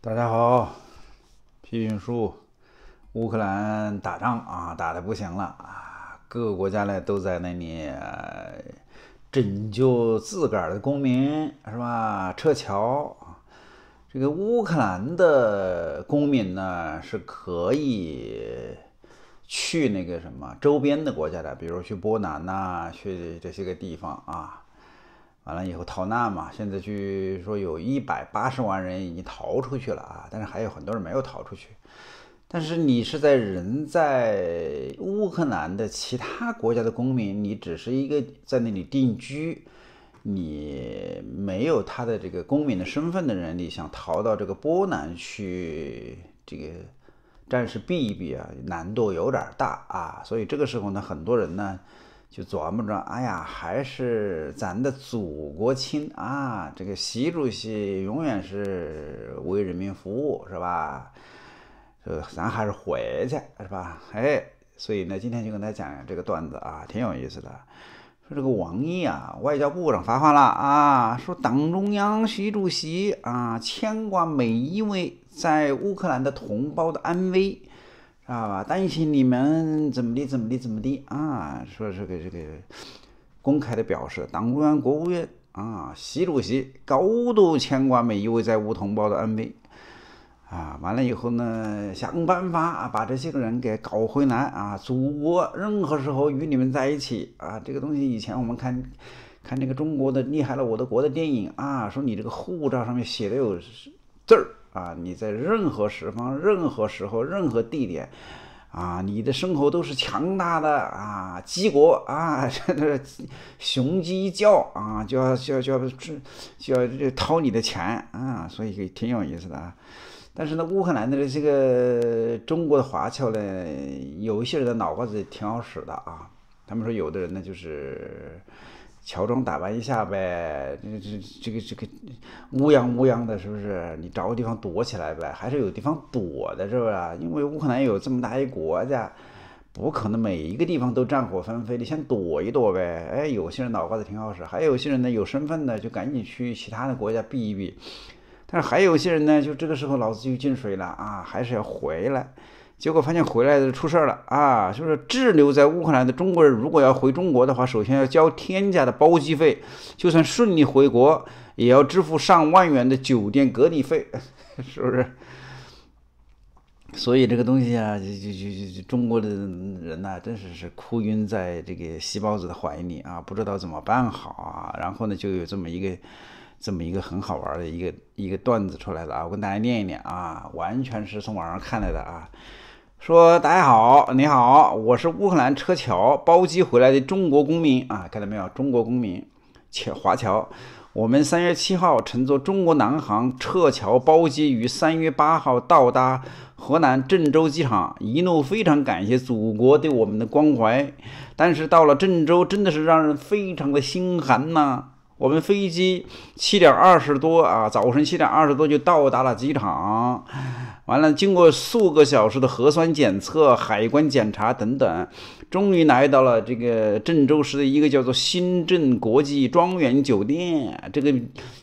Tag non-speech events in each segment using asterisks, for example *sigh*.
大家好，皮皮叔，乌克兰打仗啊，打的不行了啊，各个国家呢都在那里拯救自个儿的公民，是吧？撤侨，这个乌克兰的公民呢是可以去那个什么周边的国家的，比如去波兰呐，去这些个地方啊。完了以后逃难嘛，现在据说有一百八十万人已经逃出去了啊，但是还有很多人没有逃出去。但是你是在人在乌克兰的其他国家的公民，你只是一个在那里定居，你没有他的这个公民的身份的人，你想逃到这个波兰去，这个暂时避一避啊，难度有点大啊。所以这个时候呢，很多人呢。就琢磨着，哎呀，还是咱的祖国亲啊！这个习主席永远是为人民服务，是吧？呃，咱还是回去，是吧？哎，所以呢，今天就跟大家讲这个段子啊，挺有意思的。说这个王毅啊，外交部长发话了啊，说党中央、习主席啊，牵挂每一位在乌克兰的同胞的安危。啊，担心你们怎么的怎么的怎么的啊？说这个这个公开的表示，党中央、国务院啊，习主席高度牵挂每一位在乌同胞的安危啊。完了以后呢，想办法把这些个人给搞回来啊！祖国任何时候与你们在一起啊！这个东西以前我们看，看那个中国的厉害了，我的国的电影啊，说你这个护照上面写的有字儿。啊，你在任何时方、任何时候、任何地点，啊，你的生活都是强大的啊！鸡国啊，这 *laughs* 雄鸡一叫啊，就就要要就要就要掏你的钱啊，所以挺有意思的啊。但是呢，乌克兰的这个中国的华侨呢，有一些人的脑瓜子挺好使的啊，他们说有的人呢就是。乔装打扮一下呗，这这这个这个乌泱乌泱的，是不是？你找个地方躲起来呗，还是有地方躲的，是不是？因为乌克兰有这么大一国家，不可能每一个地方都战火纷飞，你先躲一躲呗。哎，有些人脑瓜子挺好使，还有些人呢，有身份的就赶紧去其他的国家避一避，但是还有些人呢，就这个时候脑子就进水了啊，还是要回来。结果发现回来的出事了啊！就是滞留在乌克兰的中国人，如果要回中国的话，首先要交天价的包机费，就算顺利回国，也要支付上万元的酒店隔离费，*laughs* 是不是？所以这个东西啊，就就就就中国的人呢，真是是哭晕在这个西包子的怀里啊，不知道怎么办好啊。然后呢，就有这么一个，这么一个很好玩的一个一个段子出来了啊！我跟大家念一念啊，完全是从网上看来的啊。说大家好，你好，我是乌克兰车桥包机回来的中国公民啊，看到没有，中国公民且华侨，我们三月七号乘坐中国南航车桥包机，于三月八号到达河南郑州机场，一路非常感谢祖国对我们的关怀，但是到了郑州，真的是让人非常的心寒呐。我们飞机七点二十多啊，早晨七点二十多就到达了机场。完了，经过数个小时的核酸检测、海关检查等等，终于来到了这个郑州市的一个叫做新郑国际庄园酒店。这个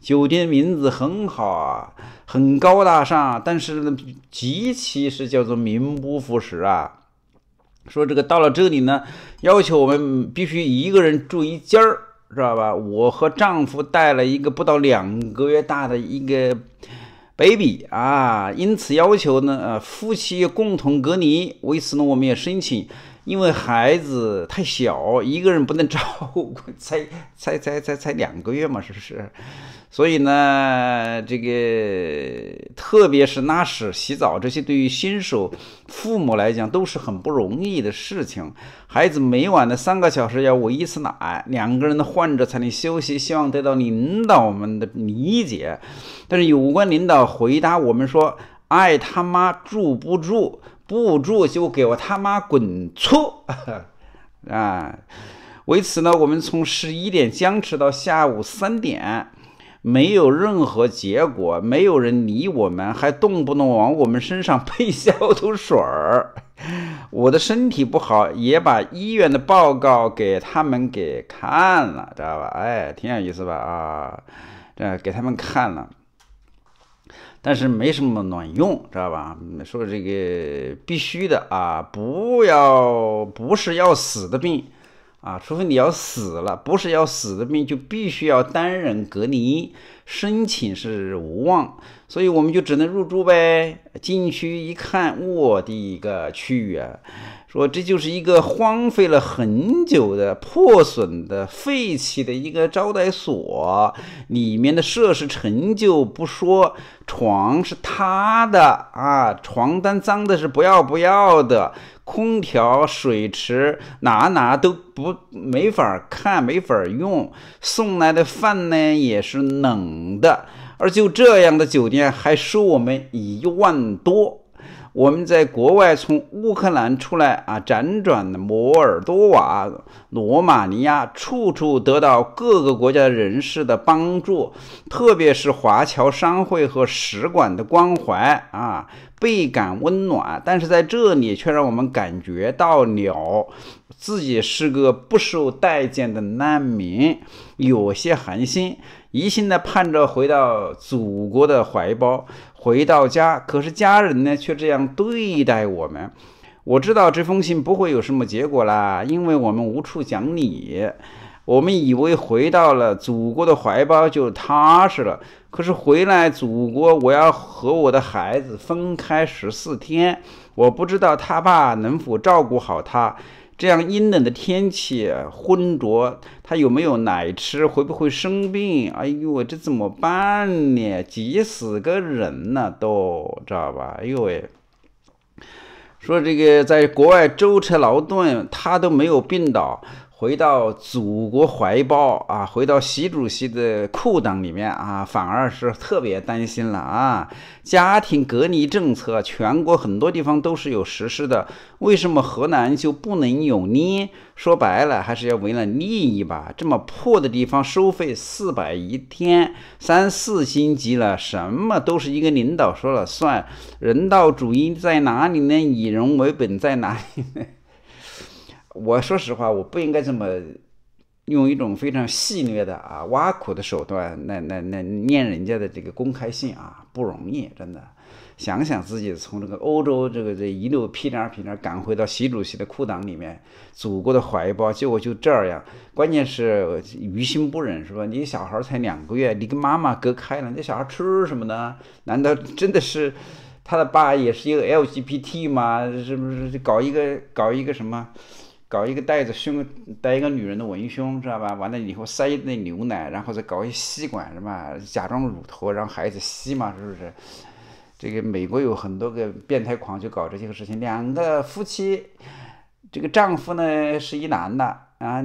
酒店名字很好，啊，很高大上，但是呢，极其是叫做名不副实啊。说这个到了这里呢，要求我们必须一个人住一间儿。知道吧？我和丈夫带了一个不到两个月大的一个 baby 啊，因此要求呢，呃，夫妻共同隔离。为此呢，我们也申请。因为孩子太小，一个人不能照顾，才才才才才两个月嘛，是不是？所以呢，这个特别是拉屎、洗澡这些，对于新手父母来讲都是很不容易的事情。孩子每晚的三个小时要喂一次奶，两个人的患者才能休息。希望得到领导们的理解。但是有关领导回答我们说：“爱他妈住不住？”不捂住就给我他妈滚粗 *laughs* 啊，为此呢，我们从十一点僵持到下午三点，没有任何结果，没有人理我们，还动不动往我们身上喷消毒水儿。*laughs* 我的身体不好，也把医院的报告给他们给看了，知道吧？哎，挺有意思吧？啊，这给他们看了。但是没什么卵用，知道吧？说这个必须的啊，不要不是要死的病啊，除非你要死了，不是要死的病就必须要单人隔离，申请是无望。所以我们就只能入住呗。进去一看，我的个去啊！说这就是一个荒废了很久的、破损的、废弃的一个招待所，里面的设施陈旧不说，床是塌的啊，床单脏的是不要不要的，空调、水池哪哪都不没法看、没法用，送来的饭呢也是冷的。而就这样的酒店还收我们一万多，我们在国外从乌克兰出来啊，辗转摩尔多瓦、罗马尼亚，处处得到各个国家人士的帮助，特别是华侨商会和使馆的关怀啊，倍感温暖。但是在这里却让我们感觉到了自己是个不受待见的难民，有些寒心。一心呢盼着回到祖国的怀抱，回到家，可是家人呢却这样对待我们。我知道这封信不会有什么结果啦，因为我们无处讲理。我们以为回到了祖国的怀抱就踏实了，可是回来祖国，我要和我的孩子分开十四天，我不知道他爸能否照顾好他。这样阴冷的天气，浑浊，他有没有奶吃？会不会生病？哎呦，这怎么办呢？急死个人了，都知道吧？哎呦喂，说这个在国外舟车劳顿，他都没有病倒。回到祖国怀抱啊，回到习主席的裤裆里面啊，反而是特别担心了啊。家庭隔离政策，全国很多地方都是有实施的，为什么河南就不能有呢？说白了，还是要为了利益吧。这么破的地方，收费四百一天，三四星级了，什么都是一个领导说了算，人道主义在哪里呢？以人为本在哪里呢？我说实话，我不应该这么用一种非常戏谑的啊、挖苦的手段，那那那念人家的这个公开信啊，不容易，真的。想想自己从这个欧洲这个这一路屁颠儿屁颠儿赶回到习主席的裤裆里面，祖国的怀抱，结果就这样。关键是于心不忍，是吧？你小孩儿才两个月，你跟妈妈隔开了，这小孩吃什么呢？难道真的是他的爸也是一个 LGBT 吗？是不是搞一个搞一个什么？搞一个袋子胸，带一个女人的文胸，知道吧？完了以后塞那牛奶，然后再搞一吸管是吧？假装乳头让孩子吸嘛，是不是？这个美国有很多个变态狂就搞这些个事情。两个夫妻，这个丈夫呢是一男的啊，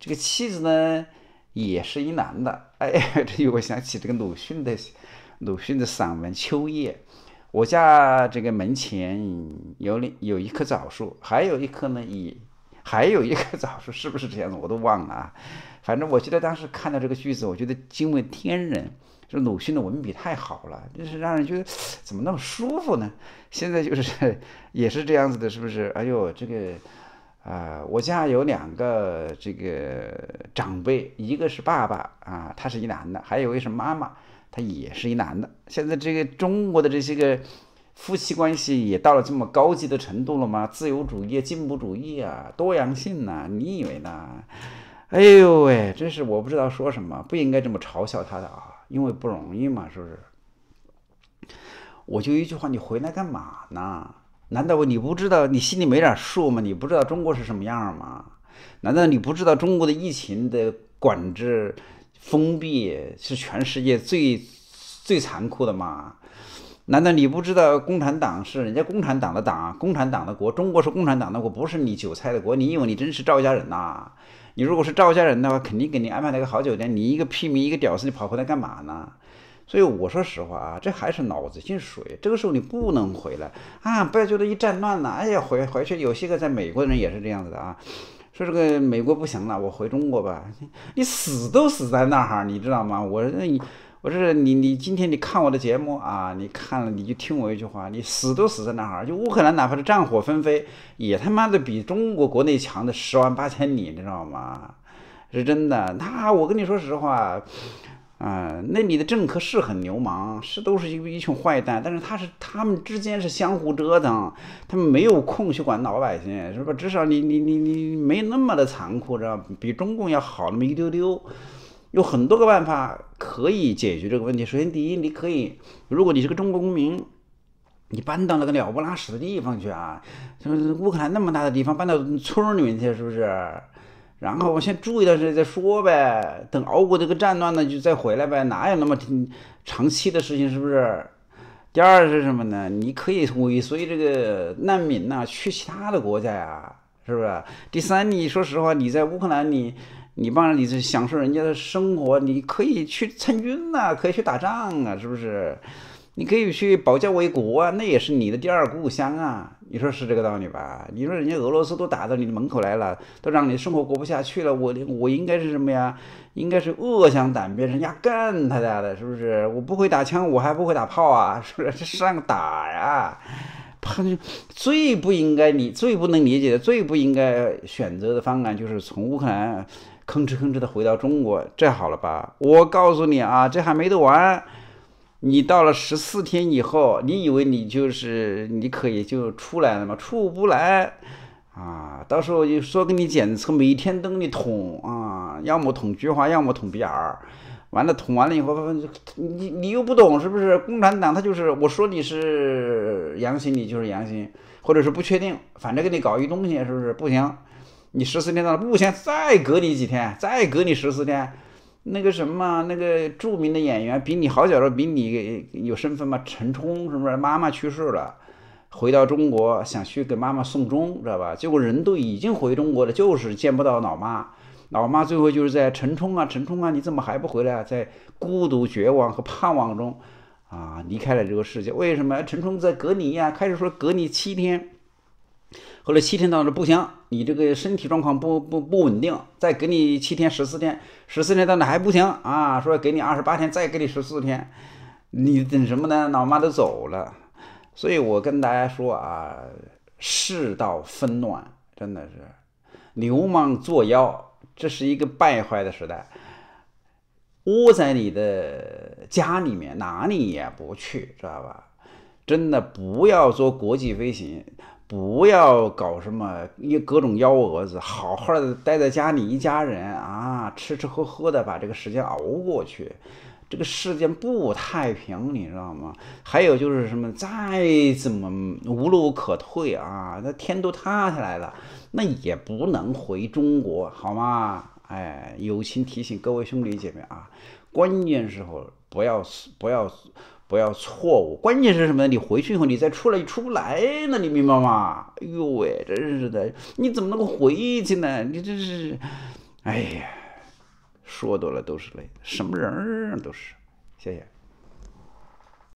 这个妻子呢也是一男的。哎，这又我想起这个鲁迅的鲁迅的散文《秋夜》，我家这个门前有两有一棵枣树，还有一棵呢也。还有一个枣树是不是这样子？我都忘了啊。反正我记得当时看到这个句子，我觉得惊为天人。就鲁迅的文笔太好了，就是让人觉得怎么那么舒服呢？现在就是也是这样子的，是不是？哎呦，这个啊，我家有两个这个长辈，一个是爸爸啊，他是一男的；还有一位是妈妈，他也是一男的。现在这个中国的这些个。夫妻关系也到了这么高级的程度了吗？自由主义、进步主义啊，多样性呐，你以为呢？哎呦喂，真是我不知道说什么，不应该这么嘲笑他的啊，因为不容易嘛，是不是？我就一句话，你回来干嘛呢？难道你不知道你心里没点数吗？你不知道中国是什么样吗？难道你不知道中国的疫情的管制封闭是全世界最最残酷的吗？难道你不知道共产党是人家共产党的党，共产党的国？中国是共产党的国，不是你韭菜的国。你以为你真是赵家人呐？你如果是赵家人的话，肯定给你安排了个好酒店。你一个屁民，一个屌丝，你跑回来干嘛呢？所以我说实话啊，这还是脑子进水。这个时候你不能回来啊！不要觉得一战乱了，哎呀，回回去。有些个在美国的人也是这样子的啊，说这个美国不行了，我回中国吧。你死都死在那儿哈，你知道吗？我那你。不是你，你今天你看我的节目啊，你看了你就听我一句话，你死都死在那哈儿。就乌克兰，哪怕是战火纷飞，也他妈的比中国国内强的十万八千里，你知道吗？是真的。他，我跟你说实话，嗯，那里的政客是很流氓，是都是一一群坏蛋，但是他是他们之间是相互折腾，他们没有空去管老百姓，是吧？至少你你你你没那么的残酷，知道吧？比中共要好那么一丢丢。有很多个办法可以解决这个问题。首先，第一，你可以，如果你是个中国公民，你搬到那个鸟不拉屎的地方去啊，就是乌克兰那么大的地方，搬到村儿里面去，是不是？然后我先住一段时间再说呗，等熬过这个战乱了，就再回来呗。哪有那么长期的事情，是不是？第二是什么呢？你可以，所以这个难民呐，去其他的国家呀，是不是？第三，你说实话，你在乌克兰你。你帮着你这享受人家的生活，你可以去参军呐，可以去打仗啊，是不是？你可以去保家卫国啊，那也是你的第二故乡啊。你说是这个道理吧？你说人家俄罗斯都打到你的门口来了，都让你生活过不下去了，我我应该是什么呀？应该是恶向胆边，人家干他家的，是不是？我不会打枪，我还不会打炮啊，是不是？上打呀！喷，最不应该你最不能理解的，最不应该选择的方案就是从乌克兰。吭哧吭哧的回到中国，这好了吧？我告诉你啊，这还没得完。你到了十四天以后，你以为你就是你可以就出来了嘛？出不来啊！到时候就说给你检测，每天都给你捅啊，要么捅菊花，要么捅鼻耳。完了捅完了以后，你你又不懂是不是？共产党他就是我说你是阳性，你就是阳性，或者是不确定，反正给你搞一东西，是不是不行？你十四天到了，不行，再隔离几天，再隔离十四天。那个什么，那个著名的演员，比你好点时候比你有身份嘛，陈冲是不是？妈妈去世了，回到中国想去给妈妈送终，知道吧？结果人都已经回中国了，就是见不到老妈。老妈最后就是在陈冲啊，陈冲啊，你怎么还不回来？啊？在孤独、绝望和盼望中，啊，离开了这个世界。为什么陈冲在隔离呀？开始说隔离七天。后来七天到那不行，你这个身体状况不不不稳定，再给你七天十四天，十四天到那还不行啊！说给你二十八天，再给你十四天，你等什么呢？老妈都走了，所以我跟大家说啊，世道纷乱，真的是流氓作妖，这是一个败坏的时代。窝在你的家里面，哪里也不去，知道吧？真的不要做国际飞行。不要搞什么一各种幺蛾子，好好的待在家里，一家人啊，吃吃喝喝的把这个时间熬过去。这个世界不太平，你知道吗？还有就是什么，再怎么无路可退啊，那天都塌下来了，那也不能回中国，好吗？哎，友情提醒各位兄弟姐妹啊，关键时候不要不要。不要错误，关键是什么你回去以后，你再出来，你出不来，那你明白吗？哎呦喂，真是的，你怎么能够回去呢？你这是，哎呀，说多了都是泪，什么人都是。谢谢。